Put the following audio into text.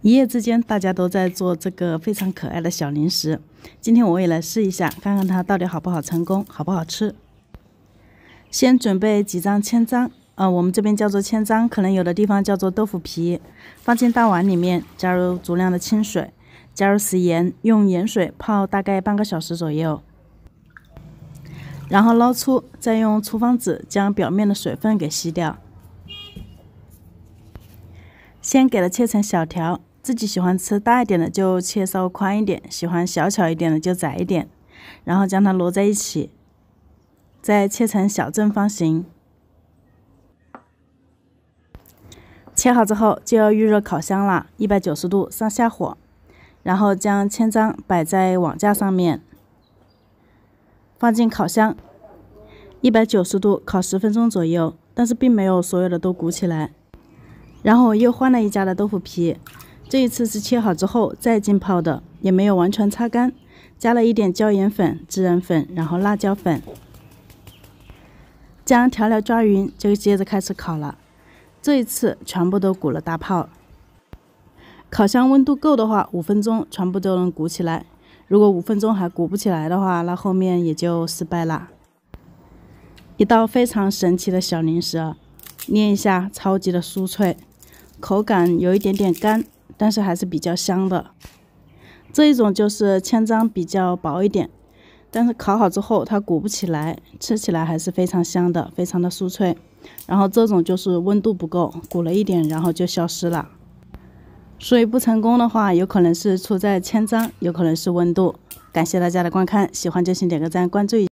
一夜之间，大家都在做这个非常可爱的小零食。今天我也来试一下，看看它到底好不好，成功好不好吃。先准备几张千张，啊，我们这边叫做千张，可能有的地方叫做豆腐皮，放进大碗里面，加入足量的清水，加入食盐，用盐水泡大概半个小时左右，然后捞出，再用厨房纸将表面的水分给吸掉。先给它切成小条。自己喜欢吃大一点的就切稍宽一点，喜欢小巧一点的就窄一点，然后将它摞在一起，再切成小正方形。切好之后就要预热烤箱了，一百九十度上下火，然后将千张摆在网架上面，放进烤箱，一百九十度烤十分钟左右，但是并没有所有的都鼓起来。然后我又换了一家的豆腐皮。这一次是切好之后再浸泡的，也没有完全擦干，加了一点椒盐粉、孜然粉，然后辣椒粉，将调料抓匀，就接着开始烤了。这一次全部都鼓了大泡，烤箱温度够的话，五分钟全部都能鼓起来。如果五分钟还鼓不起来的话，那后面也就失败啦。一道非常神奇的小零食，捏一下，超级的酥脆，口感有一点点干。但是还是比较香的，这一种就是千张比较薄一点，但是烤好之后它鼓不起来，吃起来还是非常香的，非常的酥脆。然后这种就是温度不够，鼓了一点，然后就消失了。所以不成功的话，有可能是出在千张，有可能是温度。感谢大家的观看，喜欢就请点个赞，关注一。